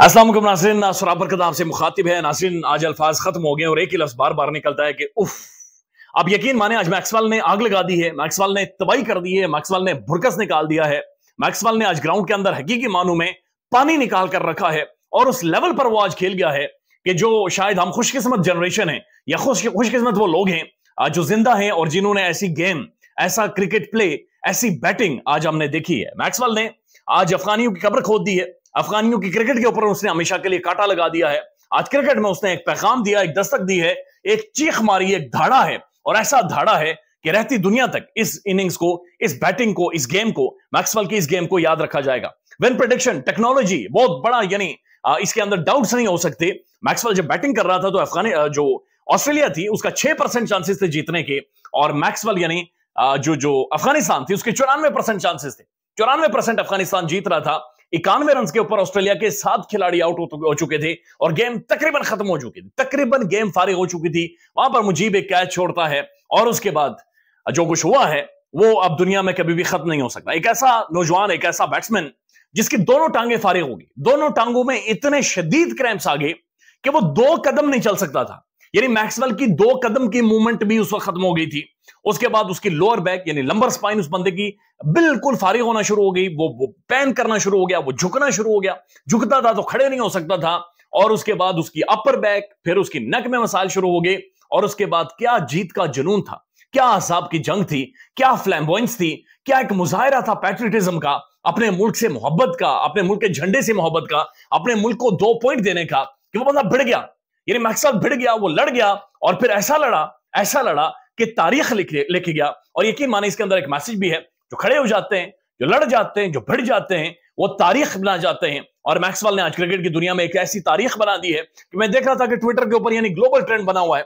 असलम नासरीन सराबर कदम आपसे मुखातिब है नासरीन आज अल्फाज खत्म हो गए और एक ही लफ्ज़ बार बार निकलता है कि उफ आप यकीन माने आज मैक्सवाल ने आग लगा दी है मैक्सवाल ने तबाही कर दी है मैक्सवाल ने भुरकस निकाल दिया है मैक्सवाल ने आज ग्राउंड के अंदर हकीकी मानू में पानी निकाल कर रखा है और उस लेवल पर वो आज खेल गया है कि जो शायद हम खुशकिस्मत जनरेशन है या खुश खुशकिस्मत वो लोग हैं आज जो जिंदा हैं और जिन्होंने ऐसी गेम ऐसा क्रिकेट प्ले ऐसी बैटिंग आज हमने देखी है मैक्सवाल ने आज अफगानियों की कब्र खोद दी है अफगानियों की क्रिकेट के ऊपर उसने हमेशा के लिए काटा लगा दिया है आज क्रिकेट में उसने एक पैगाम दिया एक दस्तक दी है एक चीख मारी एक धाड़ा है और ऐसा धाड़ा है कि रहती दुनिया तक इस इनिंग्स को इस बैटिंग को इस गेम को मैक्सवेल की इस गेम को याद रखा जाएगा विन प्रोडिक्शन टेक्नोलॉजी बहुत बड़ा यानी इसके अंदर डाउट्स नहीं हो सकते मैक्सवेल जब बैटिंग कर रहा था तो अफगानी जो ऑस्ट्रेलिया थी उसका छह परसेंट चांसेस थे जीतने के और मैक्सवेल यानी जो जो अफगानिस्तान थी उसके चौरानवे परसेंट चांसेस थे चौरानवे परसेंट अफगानिस्तान जीत रहा था इक्यानवे रन के ऊपर ऑस्ट्रेलिया के सात खिलाड़ी आउट हो चुके थे और गेम तकरीबन खत्म हो चुकी थी तकरीबन गेम फारिग हो चुकी थी वहां पर मुजीब एक कैच छोड़ता है और उसके बाद जो कुछ हुआ है वो अब दुनिया में कभी भी खत्म नहीं हो सकता एक ऐसा नौजवान एक ऐसा बैट्समैन जिसकी दोनों टांगे फारिग होगी दोनों टांगों में इतने शदीद क्रैम्प्स आ गए कि वो दो कदम नहीं चल सकता था यानी मैक्सवेल की दो कदम की मूवमेंट भी उस वक्त खत्म हो गई थी उसके बाद उसकी लोअर बैक यानी लंबर स्पाइन उस बंदे की बिल्कुल फारिग होना शुरू हो गई वो वो पैन करना शुरू हो गया वो झुकना शुरू हो गया झुकता था तो खड़े नहीं हो सकता था और उसके बाद उसकी अपर बैक फिर उसकी नक में मसाल शुरू हो गई और उसके बाद क्या जीत का जुनून था क्या असाब की जंग थी क्या फ्लैम्बॉइंस थी क्या एक मुजाहरा था पैट्रियटिज्म का अपने मुल्क से मोहब्बत का अपने मुल्क के झंडे से मोहब्बत का अपने मुल्क को दो पॉइंट देने का कि वो बंदा भिड़ गया यानी महक साहब भिड़ गया वो लड़ गया और फिर ऐसा लड़ा ऐसा लड़ा कि तारीख लिखी गया और यकीन माने इसके अंदर एक मैसेज भी है जो खड़े हो जाते हैं जो लड़ जाते हैं जो भिड़ जाते हैं वो तारीख बना जाते हैं और मैक्सवाल ने आज क्रिकेट की दुनिया में एक ऐसी तारीख बना दी है कि मैं देख रहा था कि ट्विटर के ऊपर यानी ग्लोबल ट्रेंड बना हुआ है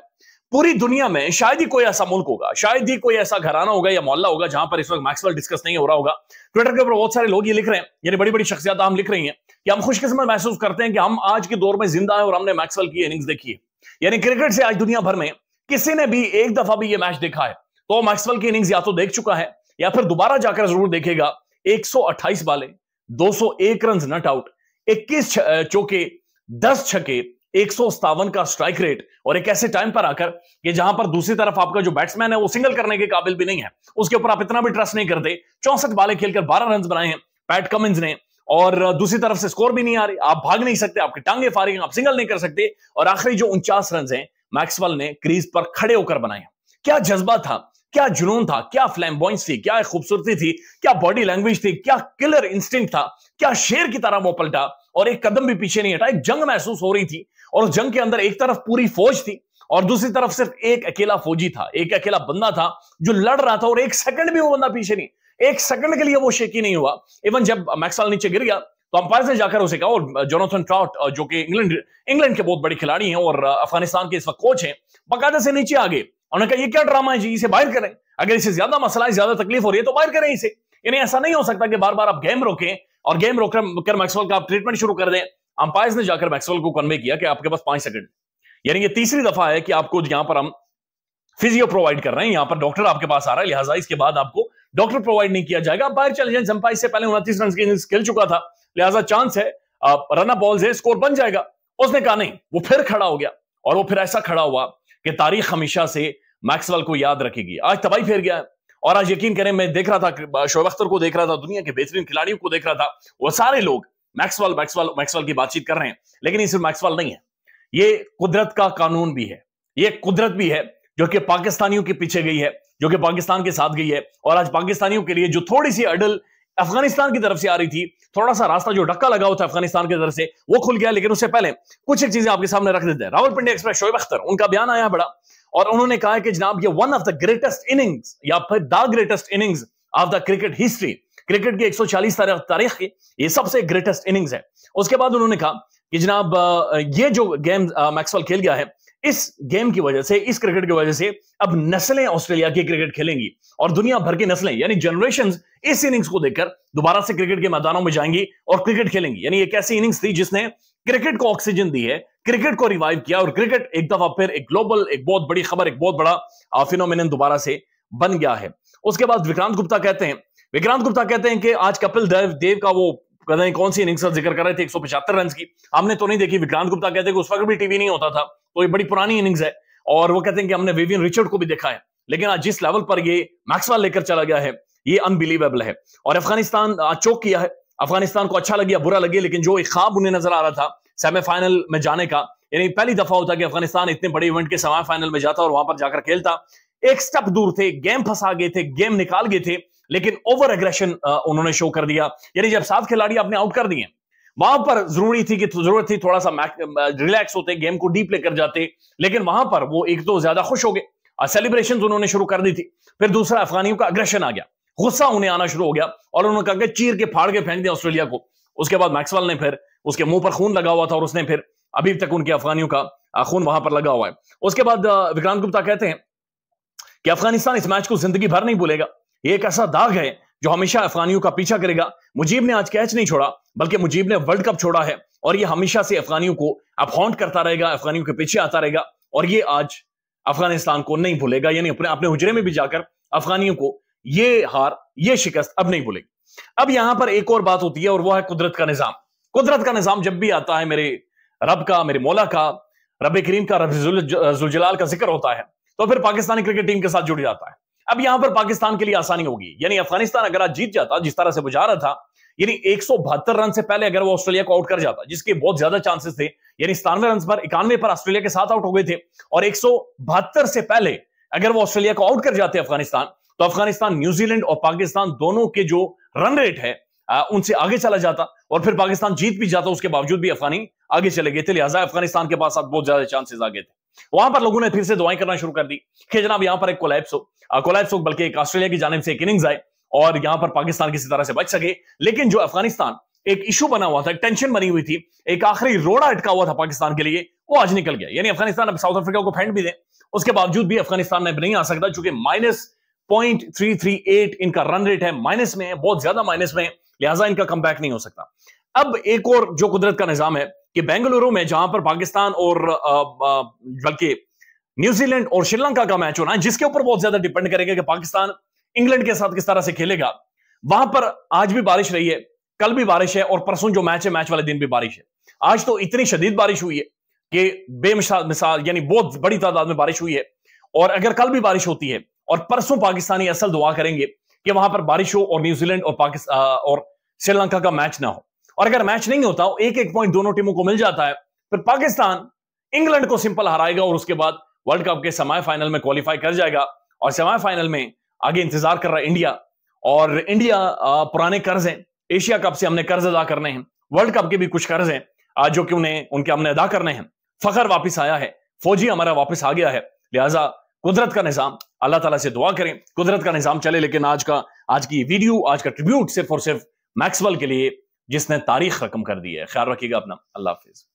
पूरी दुनिया में शायद ही कोई ऐसा मुल्क होगा शायद ही कोई ऐसा घराना होगा या मोहल्ला होगा जहां पर इस वक्त मैक्सवेल डिस्कस नहीं हो रहा होगा ट्विटर के ऊपर बहुत सारे लोग ये लिख रहे हैं यानी बड़ी बड़ी शख्सियात हम लिख रही हैं कि हम खुशकिस्मत महसूस करते हैं कि हम आज के दौर में जिंदा है और हमने मैक्सवेल की इनिंग्स देखी है यानी क्रिकेट से आज दुनिया भर में किसी ने भी एक दफा भी ये मैच देखा है तो मैक्सवेल की इनिंग्स या तो देख चुका है या फिर दोबारा जाकर जरूर देखेगा 128 बाले 201 रन नट आउट इक्कीस चौके दस छके एक का स्ट्राइक रेट और एक ऐसे टाइम पर आकर कि जहां पर दूसरी तरफ आपका जो बैट्समैन है वो सिंगल करने के काबिल भी नहीं है उसके ऊपर आप इतना भी ट्रस्ट नहीं करते चौसठ बाले खेलकर बारह रन बनाए हैं पैट कमिंस ने और दूसरी तरफ से स्कोर भी नहीं आ रही आप भाग नहीं सकते आपके टांगे फारिंग आप सिंगल नहीं कर सकते और आखिरी जो उनचास रन है मैक्सवेल ने क्रीज पर खड़े होकर बनाए क्या जज्बा था क्या जुनून था क्या बॉइंस थी क्या खूबसूरती थी क्या बॉडी लैंग्वेज थी क्या किलर इंस्टिंक्ट था क्या शेर की तरह वो पलटा और एक कदम भी पीछे नहीं हटा एक जंग महसूस हो रही थी और उस जंग के अंदर एक तरफ पूरी फौज थी और दूसरी तरफ सिर्फ एक अकेला फौजी था एक अकेला बंदा था जो लड़ रहा था और एक सेकंड भी वो बंदा पीछे नहीं एक सेकंड के लिए वो शेकी नहीं हुआ इवन जब मैक्साल नीचे गिर गया तो अंपायर ने जाकर उसे कहा और जोनाथन ट्राउट जो कि इंग्लैंड इंग्लैंड के बहुत बड़े खिलाड़ी हैं और अफगानिस्तान के इस वक्त कोच हैं बकायदे से नीचे आ गए उन्होंने कहा ये क्या ड्रामा है जी इसे बाहर करें अगर इसे ज्यादा मसला है ज्यादा तकलीफ हो रही है तो बाहर करें इसे यानी ऐसा नहीं हो सकता कि बार बार आप गेम रोकें और गेम रोक कर मैक्सवेल का आप ट्रीटमेंट शुरू कर दें अंपायर ने जाकर मैक्सवेल को कन्वे किया कि आपके पास पांच सेकंड यानी ये तीसरी दफा है कि आपको यहां पर हम फिजियो प्रोवाइड कर रहे हैं यहां पर डॉक्टर आपके पास आ रहा है लिहाजा इसके बाद आपको डॉक्टर प्रोवाइड नहीं किया जाएगा अंपायर चले जाए अंपायर से पहले उनतीस रन की खेल चुका था लिहाजा चांस है रनअप बॉल्स है स्कोर बन जाएगा उसने कहा नहीं वो फिर खड़ा हो गया और वो फिर ऐसा खड़ा हुआ कि तारीख हमेशा से मैक्सवेल को याद रखेगी आज तबाही फेर गया और आज यकीन करें मैं देख रहा था शोब अख्तर को देख रहा था दुनिया के बेहतरीन खिलाड़ियों को देख रहा था वो सारे लोग मैक्सवाल मैक्सवाल मैक्सवाल की बातचीत कर रहे हैं लेकिन ये सिर्फ मैक्सवाल नहीं है ये कुदरत का कानून भी है ये कुदरत भी है जो कि पाकिस्तानियों के पीछे गई है जो कि पाकिस्तान के साथ गई है और आज पाकिस्तानियों के लिए जो थोड़ी सी अडल अफगानिस्तान की तरफ से आ रही थी थोड़ा सा रास्ता जो डक्का लगा हुआ था अफगानिस्तान की तरफ से वो खुल गया लेकिन उससे पहले कुछ एक चीजें आपके सामने रख देते हैं पिंडी एक्सप्रेस शोएब अख्तर उनका बयान आया बड़ा और उन्होंने कहा कि जनाब ये one of the greatest innings या फिर the greatest innings of the cricket history cricket की 140 तारीख तारीख की ये सबसे ग्रेटेस्ट इनिंग्स है उसके बाद उन्होंने कहा कि जनाब ये जो गेम मैक्सवेल खेल गया है इस गेम की वजह से इस क्रिकेट की वजह से अब नस्लें ऑस्ट्रेलिया की क्रिकेट खेलेंगी और दुनिया भर की नस्लें यानी जनरेशन इस इनिंग्स को देखकर दोबारा से क्रिकेट के मैदानों में जाएंगी और क्रिकेट खेलेंगी यानी एक ऐसी इनिंग्स थी जिसने क्रिकेट को ऑक्सीजन दी है क्रिकेट को रिवाइव किया और क्रिकेट एक दफा फिर एक ग्लोबल एक बहुत बड़ी खबर एक बहुत बड़ा फिनोमिन दोबारा से बन गया है उसके बाद विक्रांत गुप्ता कहते हैं विक्रांत गुप्ता कहते हैं कि आज कपिल देव देव का वो कहते हैं कौन सी इनिंग्स का जिक्र कर रहे थे एक रन की हमने तो नहीं देखी विक्रांत गुप्ता कहते हैं कि उस वक्त भी टीवी नहीं होता था तो ये बड़ी पुरानी इनिंग्स है और वो कहते हैं कि हमने विवियन रिचर्ड को भी देखा है लेकिन आज जिस लेवल पर ये मैक्सवाल लेकर चला गया है ये अनबिलीवेबल है और अफगानिस्तान चौक किया है अफगानिस्तान को अच्छा लगे बुरा लगे लेकिन जो एक खाब उन्हें नजर आ रहा था सेमीफाइनल में जाने का यानी पहली दफा होता कि अफगानिस्तान इतने बड़े इवेंट के सेमीफाइनल में जाता और वहां पर जाकर खेलता एक स्टेप दूर थे गेम फंसा गए थे गेम निकाल गए थे लेकिन ओवर एग्रेशन उन्होंने शो कर दिया यानी जब सात खिलाड़ी आपने आउट कर दिए वहां पर जरूरी थी कि जरूरत थी थोड़ा सा रिलैक्स होते गेम को डीप लेकर जाते लेकिन वहां पर वो एक तो ज्यादा खुश हो गए सेलिब्रेशन उन्होंने शुरू कर दी थी फिर दूसरा अफगानियों का अग्रेशन आ गया गुस्सा उन्हें आना शुरू हो गया और उन्होंने कहा कि चीर के फाड़ के फेंक दिया ऑस्ट्रेलिया को उसके बाद मैक्सवेल ने फिर उसके मुंह पर खून लगा हुआ था और उसने फिर अभी तक उनके अफगानियों का खून वहां पर लगा हुआ है उसके बाद विक्रांत गुप्ता कहते हैं कि अफगानिस्तान इस मैच को जिंदगी भर नहीं भूलेगा ये एक ऐसा दाग है जो हमेशा अफगानियों का पीछा करेगा मुजीब ने आज कैच नहीं छोड़ा बल्कि मुजीब ने वर्ल्ड कप छोड़ा है और ये हमेशा से अफगानियों को अपहॉन्ट करता रहेगा अफगानियों के पीछे आता रहेगा और ये आज अफगानिस्तान को नहीं भूलेगा यानी अपने अपने हुजरे में भी जाकर अफगानियों को ये हार ये शिकस्त अब नहीं भूलेगी अब यहां पर एक और बात होती है और वह है कुदरत का निजाम कुदरत का निजाम जब भी आता है मेरे रब का मेरे मौला का रब करीम का रब जुलजलाल का जिक्र होता है तो फिर पाकिस्तानी क्रिकेट टीम के साथ जुड़ जाता है अब यहां पर पाकिस्तान के लिए आसानी होगी यानी अफगानिस्तान अगर आज जीत जाता जिस तरह से बुझा रहा था यानी एक रन से पहले अगर वो ऑस्ट्रेलिया को आउट कर जाता जिसके बहुत ज्यादा चांसेस थे यानी सतानवे रन पर इक्यानवे पर ऑस्ट्रेलिया के साथ आउट हो गए थे और एक से पहले अगर वो ऑस्ट्रेलिया को आउट कर जाते अफगानिस्तान तो अफगानिस्तान न्यूजीलैंड और पाकिस्तान दोनों के जो रन रेट है आ, उनसे आगे चला जाता और फिर पाकिस्तान जीत भी जाता उसके बावजूद भी अफगानी आगे चले गए थे लिहाजा अफगानिस्तान के पास बहुत ज्यादा चांसेस आगे थे वहां पर लोगों ने फिर से दुआएं करना शुरू कर दी कि जनाब यहां पर एक कोलैप्स हो कोलैप्स हो बल्कि एक ऑस्ट्रेलिया की जानब से एक इनिंग्स आए और यहां पर पाकिस्तान किसी तरह से बच सके लेकिन जो अफगानिस्तान एक इशू बना हुआ था टेंशन बनी हुई थी एक आखिरी रोड़ा अटका हुआ था पाकिस्तान के लिए वो आज निकल गया यानी अफगानिस्तान अब साउथ अफ्रीका को फेंट भी दें उसके बावजूद भी अफगानिस्तान में नहीं आ सकता चूंकि minus point three three eight इनका रन रेट है माइनस में है बहुत ज्यादा माइनस में है लिहाजा इनका कम नहीं हो सकता अब एक और जो कुदरत का निजाम है कि बेंगलुरु में जहां पर पाकिस्तान और बल्कि न्यूजीलैंड और श्रीलंका का मैच होना है जिसके ऊपर बहुत ज्यादा डिपेंड करेगा कि पाकिस्तान इंग्लैंड के साथ किस तरह से खेलेगा वहां पर आज भी बारिश रही है कल भी बारिश है और परसों जो मैच है मैच वाले दिन भी बारिश है आज तो इतनी शदीद बारिश हुई है कि बेमिसाल मिसाल यानी बहुत बड़ी तादाद में बारिश हुई है और अगर कल भी बारिश होती है और परसों पाकिस्तानी असल दुआ करेंगे कि वहां पर बारिश हो और न्यूजीलैंड और पाकिस्तान और श्रीलंका का मैच ना हो और अगर मैच नहीं होता एक एक पॉइंट दोनों टीमों को मिल जाता है फिर पाकिस्तान इंग्लैंड को सिंपल हराएगा और उसके बाद वर्ल्ड कप के सेमीफाइनल में क्वालिफाई कर जाएगा और सेमीफाइनल में आगे इंतजार कर रहा है इंडिया और इंडिया पुराने कर्ज हैं एशिया कप से हमने कर्ज अदा करने हैं वर्ल्ड कप के भी कुछ कर्ज हैं जो कि उन्हें उनके हमने अदा करने हैं फखर वापस आया है फौजी हमारा वापस आ गया है लिहाजा कुदरत का निजाम अल्लाह ताला से दुआ करें कुदरत का निजाम चले लेकिन आज का आज की वीडियो आज का ट्रिब्यूट सिर्फ और सिर्फ मैक्सवेल के लिए जिसने तारीख रकम कर दी है ख्याल रखिएगा अपना अल्लाह हाफिज़